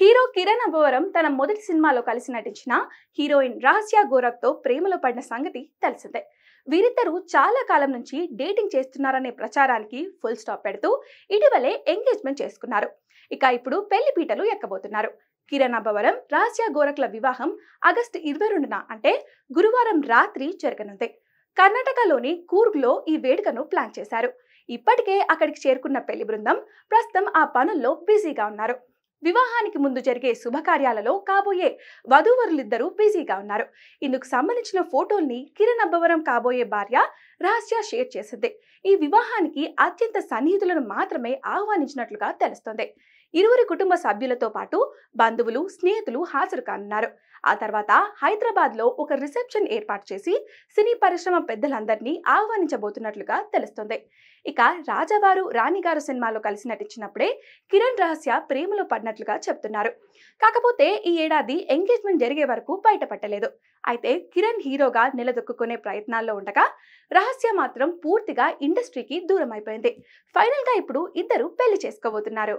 hero Kiran అభవరం తన మొదటి సినిమాలో కలిసి నటించిన హీరోయిన్ రహస్య గోరఖ్తో ప్రేమలో పడిన సంగతి తెలిసిందే వీరిద్దరూ చాలా కాలం నుంచి డేటింగ్ చేస్తున్నారనే ప్రచారానికి ఫుల్ స్టాప్ పెడుతూ ఇటీవలే ఎంగేజ్మెంట్ చేసుకున్నారు ఇక ఇప్పుడు పెళ్లి పీటలు ఎక్కబోతున్నారు కిరణ్ అభవరం రహస్య గోరఖ్ల వివాహం ఆగస్టు ఇరవై రెండున అంటే గురువారం రాత్రి జరగనుంది కర్ణాటకలోని కూర్గ్లో ఈ వేడుకను ప్లాన్ చేశారు ఇప్పటికే అక్కడికి చేరుకున్న పెళ్లి బృందం ప్రస్తుతం ఆ పనుల్లో బిజీగా ఉన్నారు వివాహానికి ముందు జరిగే శుభకార్యాలలో కాబోయే వధూవరులిద్దరూ బిజీగా ఉన్నారు ఇందుకు సంబంధించిన ఫోటోల్ని కిరణ్ అబ్బవరం కాబోయే భార్య రహస్య షేర్ చేసింది ఈ వివాహానికి అత్యంత సన్నిహితులను మాత్రమే ఆహ్వానించినట్లుగా తెలుస్తోంది ఇరువురి కుటుంబ సభ్యులతో పాటు బంధువులు స్నేహితులు హాజరు కానున్నారు ఆ తర్వాత హైదరాబాద్ లో ఒక రిసెప్షన్ ఏర్పాటు చేసి సినీ పరిశ్రమ పెద్దలందరినీ ఆహ్వానించబోతున్నట్లుగా తెలుస్తోంది ఇక రాజావారు రాణిగారు సినిమాలో కలిసి నటించినప్పుడే కిరణ్ రహస్య ప్రేమలో పడిన ఉన్నట్లుగా చెప్తున్నారు కాకపోతే ఈ ఏడాది ఎంగేజ్మెంట్ జరిగే వరకు బయటపట్టలేదు అయితే కిరణ్ హీరోగా నిలదొక్కునే ప్రయత్నాల్లో ఉండగా రహస్య మాత్రం పూర్తిగా ఇండస్ట్రీకి దూరం అయిపోయింది ఫైనల్ గా ఇప్పుడు ఇద్దరు పెళ్లి చేసుకోబోతున్నారు